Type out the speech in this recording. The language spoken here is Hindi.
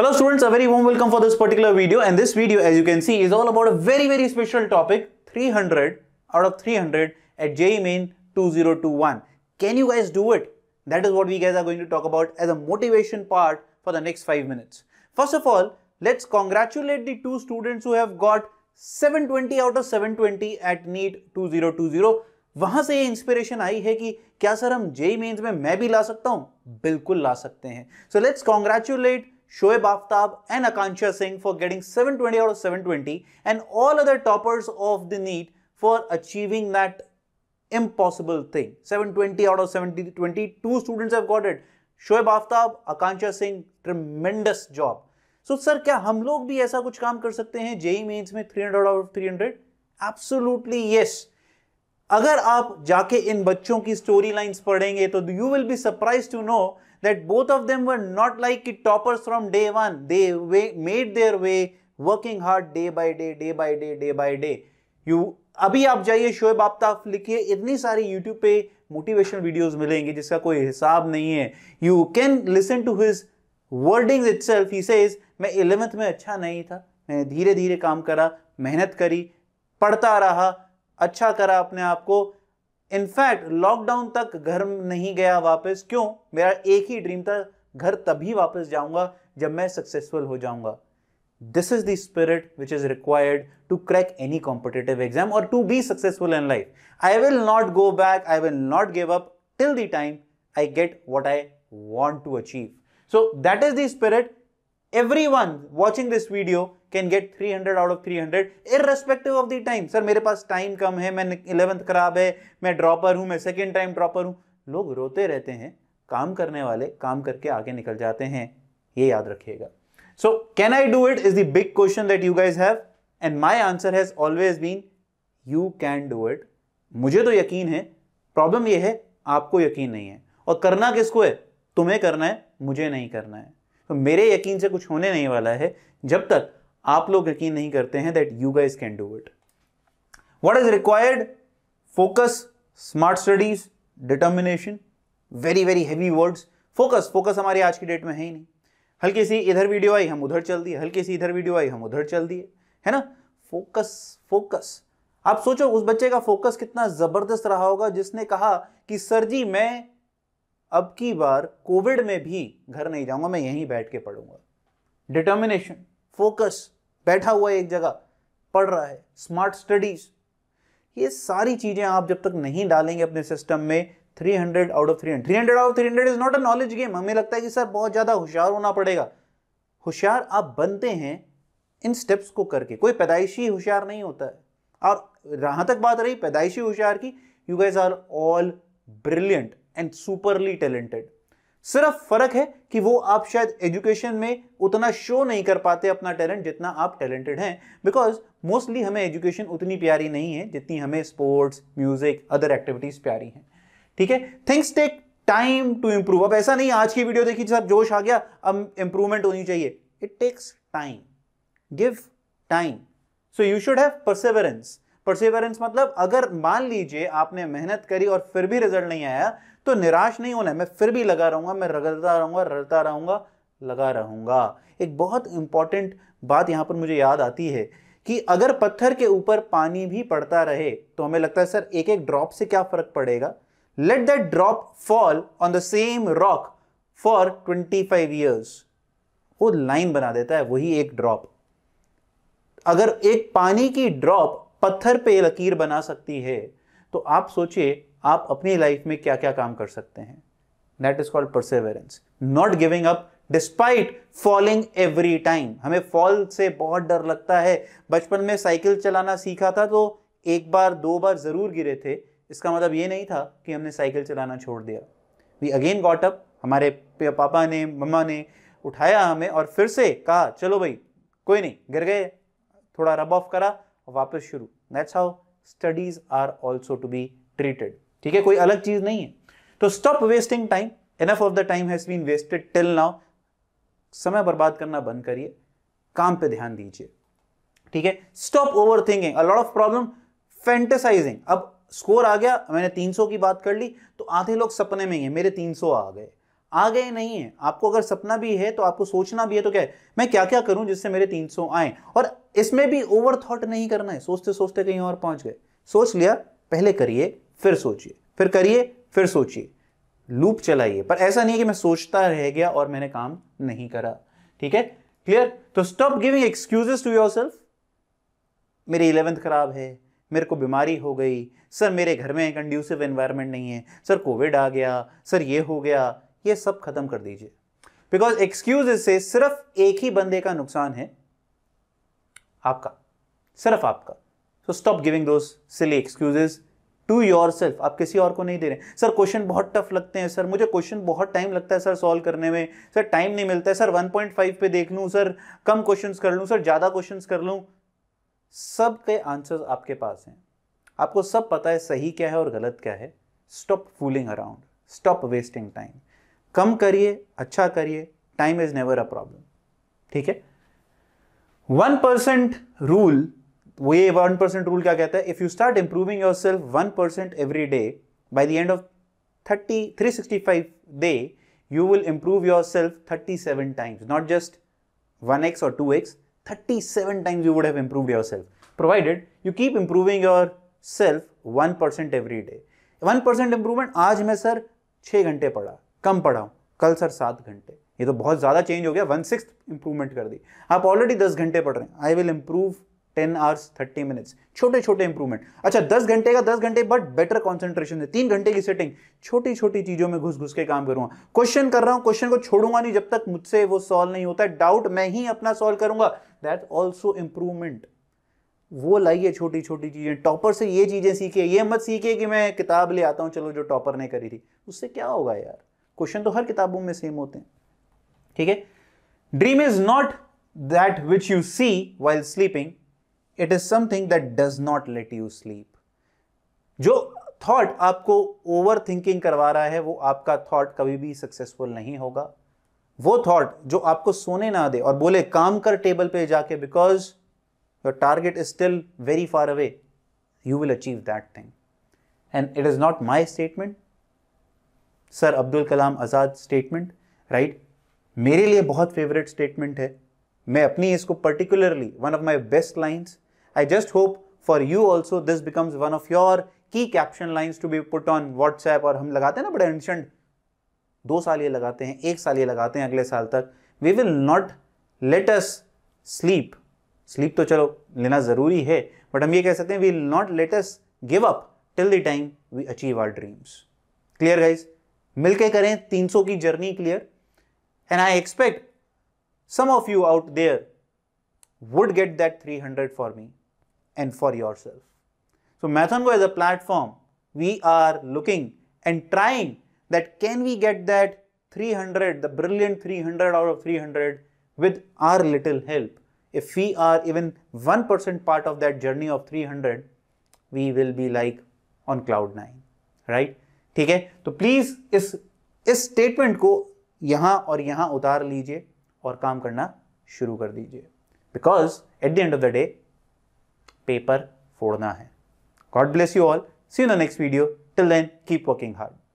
Hello students, a very warm welcome for this particular video and this video as you can see is all about a very very special topic 300 out of 300 at JE Main 2021. Can you guys do it? That is what we guys are going to talk about as a motivation part for the next 5 minutes. First of all, let's congratulate the two students who have got 720 out of 720 at NEET 2020. वहां से ये इंस्पिरेशन आई है कि क्या सर हम जेई मेंस में मैं भी ला सकता हूं बिल्कुल ला सकते हैं so let's congratulate Shoaib Aftab and Akansha Singh for getting 720 out of 720 and all other toppers of the NEET for achieving that impossible thing. 720 out of 720, two students have got it. Shoaib Aftab, Akansha Singh, tremendous job. So sir क्या हम लोग भी ऐसा कुछ काम कर सकते हैं JEE mains में 300 out of 300? Absolutely yes. अगर आप जाके इन बच्चों की स्टोरी लाइंस पढ़ेंगे तो you will be surprise to know that both of them were not like toppers from day one. They made their way working hard day by day, day by day, day by day. You अभी आप जाइए शोएब आफ्ताब लिखिए इतनी सारी यूट्यूब पे मोटिवेशनल वीडियोस मिलेंगे जिसका कोई हिसाब नहीं है you can listen to his wording itself ही सेज मैं इलेवेंथ में अच्छा नहीं था मैंने धीरे धीरे काम करा मेहनत करी पढ़ता रहा अच्छा करा अपने आप को इनफैक्ट लॉकडाउन तक घर नहीं गया वापस क्यों मेरा एक ही ड्रीम था घर तभी वापस जाऊंगा जब मैं सक्सेसफुल हो जाऊंगा this is the spirit which is required to crack any competitive exam और to be successful in life I will not go back I will not give up till the time I get what I want to achieve so that is the spirit everyone watching this video can get 300 out of 300 irrespective of the time sir मेरे पास टाइम कम है मैं इलेवंथ खराब है मैं ड्रॉपर हूँ मैं सेकेंड टाइम ड्रॉपर हूँ लोग रोते रहते हैं काम करने वाले काम करके आगे निकल जाते हैं ये याद रखिएगा so can I do it is the big question that you guys have and my answer has always been you can do it मुझे तो यकीन है प्रॉब्लम यह है आपको यकीन नहीं है और करना किसको है तुम्हें करना है मुझे नहीं करना है तो मेरे यकीन से कुछ होने नहीं वाला है जब तक आप लोग यकीन नहीं करते हैं that you guys can do it what is required focus smart studies determination very very heavy words focus focus हमारी आज की डेट में है ही नहीं हल्की सी इधर वीडियो आई हम उधर चल दिए हल्की सी इधर वीडियो आई हम उधर चल दिए है ना फोकस फोकस आप सोचो उस बच्चे का फोकस कितना जबरदस्त रहा होगा जिसने कहा कि सर जी मैं अब की बार कोविड में भी घर नहीं जाऊंगा मैं यहीं बैठ के पढ़ूंगा डिटर्मिनेशन फोकस बैठा हुआ एक जगह पढ़ रहा है स्मार्ट स्टडीज ये सारी चीजें आप जब तक नहीं डालेंगे अपने सिस्टम में 300 out of 300 300 out of 300 is not a knowledge game हमें लगता है कि सर बहुत ज़्यादा होशियार होना पड़ेगा होशियार आप बनते हैं इन स्टेप्स को करके कोई पैदाइशी होशियार नहीं होता है और रहा तक बात रही पैदाइशी होशियार की you guys are all brilliant and superly talented सिर्फ फर्क है कि वो आप शायद एजुकेशन में उतना शो नहीं कर पाते अपना टैलेंट जितना आप टैलेंटेड हैं बिकॉज मोस्टली हमें एजुकेशन उतनी प्यारी नहीं है जितनी हमें स्पोर्ट्स म्यूजिक अदर एक्टिविटीज प्यारी हैं ठीक है things take time to improve अब ऐसा नहीं आज की वीडियो देखी सर जोश आ गया अब इंप्रूवमेंट होनी चाहिए it takes time give time so you should have perseverance perseverance मतलब अगर मान लीजिए आपने मेहनत करी और फिर भी रिजल्ट नहीं आया तो निराश नहीं होना है मैं फिर भी लगा रहूंगा मैं रगड़ता रहूंगा रगड़ता रहूंगा लगा रहूंगा एक बहुत इंपॉर्टेंट बात यहां पर मुझे याद आती है कि अगर पत्थर के ऊपर पानी भी पड़ता रहे तो हमें लगता है सर एक एक ड्रॉप से क्या फर्क पड़ेगा let that drop fall on the same rock for 25 years वो लाइन बना देता है वही एक ड्रॉप अगर एक पानी की ड्रॉप पत्थर पे लकीर बना सकती है तो आप सोचिए आप अपनी लाइफ में क्या क्या काम कर सकते हैं that is called perseverance not giving up despite falling every time हमें फॉल से बहुत डर लगता है बचपन में साइकिल चलाना सीखा था तो एक बार दो बार ज़रूर गिरे थे इसका मतलब ये नहीं था कि हमने साइकिल चलाना छोड़ दिया वी अगेन गॉट अप हमारे पापा ने मम्मा ने उठाया हमें और फिर से कहा चलो भाई कोई नहीं गिर गए थोड़ा रब ऑफ करा वापस शुरू that's how studies are also to be treated ठीक है कोई अलग चीज नहीं है तो stop wasting time enough of the time has been wasted till now समय बर्बाद करना बंद करिए काम पे ध्यान दीजिए ठीक है stop overthinking a lot of problem fantasizing अब स्कोर आ गया मैंने 300 की बात कर ली तो आधे लोग सपने में ही है मेरे 300 आ गए आ गए नहीं है आपको अगर सपना भी है तो आपको सोचना भी है तो क्या है मैं क्या क्या करूं जिससे मेरे 300 आए और इसमें भी ओवर थॉट नहीं करना है सोचते सोचते कहीं और पहुंच गए सोच लिया पहले करिए फिर सोचिए फिर करिए फिर सोचिए लूप चलाइए पर ऐसा नहीं है कि मैं सोचता रह गया और मैंने काम नहीं करा ठीक है क्लियर तो stop giving excuses to yourself मेरी इलेवेंथ खराब है मेरे को बीमारी हो गई सर मेरे घर में कंड्यूसिव एनवायरनमेंट नहीं है सर कोविड आ गया सर ये हो गया ये सब खत्म कर दीजिए बिकॉज एक्सक्यूज से सिर्फ एक ही बंदे का नुकसान है आपका सिर्फ आपका so stop giving those silly excuses to yourself आप किसी और को नहीं दे रहे सर क्वेश्चन बहुत टफ लगते हैं सर मुझे क्वेश्चन बहुत टाइम लगता है सर सॉल्व करने में सर टाइम नहीं मिलता है सर 1.5 पे देख लूँ सर कम क्वेश्चन कर लूँ सर ज़्यादा क्वेश्चन कर लूँ सब के आंसर्स आपके पास हैं आपको सब पता है सही क्या है और गलत क्या है stop fooling around stop wasting time कम करिए अच्छा करिए time is never a problem ठीक है वन परसेंट रूल वो ये वन परसेंट रूल क्या कहता है if you start improving yourself one percent every day by the end of thirty three sixty five day you will improve yourself thirty seven times not just one x और two x thirty seven times you would have improve yourself provided you keep improving yourself one percent every day one percent improvement आज मैं सर छः घंटे पढ़ा कम पढ़ा हूँ कल सर सात घंटे ये तो बहुत ज़्यादा चेंज हो गया वन सिक्स इंप्रूवमेंट कर दी आप ऑलरेडी दस घंटे पढ़ रहे हैं I will improve ten hours thirty minutes छोटे छोटे इंप्रूवमेंट अच्छा दस घंटे का दस घंटे बट बेटर कॉन्सेंट्रेशन है तीन घंटे की सेटिंग छोटी छोटी चीज़ों में घुस घुस के काम करूंगा क्वेश्चन कर रहा हूँ क्वेश्चन को छोड़ूंगा नहीं जब तक मुझसे वो सॉल्व नहीं होता है डाउट मैं ही अपना सॉल्व करूंगा दैट ऑल्सो इंप्रूवमेंट वो लाइए छोटी छोटी चीज़ें टॉपर से ये चीज़ें सीखे ये मत सीखे कि मैं किताब ले आता हूँ चलो जो टॉपर ने करी थी उससे क्या होगा यार क्वेश्चन तो हर किताबों में सेम होते हैं ठीक है dream is not that which you see while sleeping it is something that does not let you sleep जो थॉट आपको ओवर थिंकिंग करवा रहा है वो आपका थॉट कभी भी सक्सेसफुल नहीं होगा वो थॉट जो आपको सोने ना दे और बोले काम कर टेबल पे जाके because your target is still very far away you will achieve that thing and it is not my statement sir Abdul Kalam Azad statement right मेरे लिए बहुत फेवरेट स्टेटमेंट है मैं अपनी इसको particularly one of my best lines I just hope for you also this becomes one of your key caption lines to be put on WhatsApp और हम लगाते हैं ना बड़े एंशंट दो साल ये लगाते हैं एक साल ये लगाते हैं अगले साल तक we will not let us sleep sleep तो चलो लेना ज़रूरी है बट हम ये कह सकते हैं we will not let us give up till the time we achieve our dreams clear guys मिलके करें 300 की journey clear and I expect some of you out there would get that 300 for me and for yourself. So Mathongo as a platform, we are looking and trying that can we get that 300, the brilliant 300 out of 300 with our little help. If we are even 1% part of that journey of 300, we will be like on cloud 9, right? ठीक है तो प्लीज इस इस स्टेटमेंट को यहां और यहां उतार लीजिए और काम करना शुरू कर दीजिए because at the end of the day paper फोड़ना है God bless you all see you the next video till then keep working hard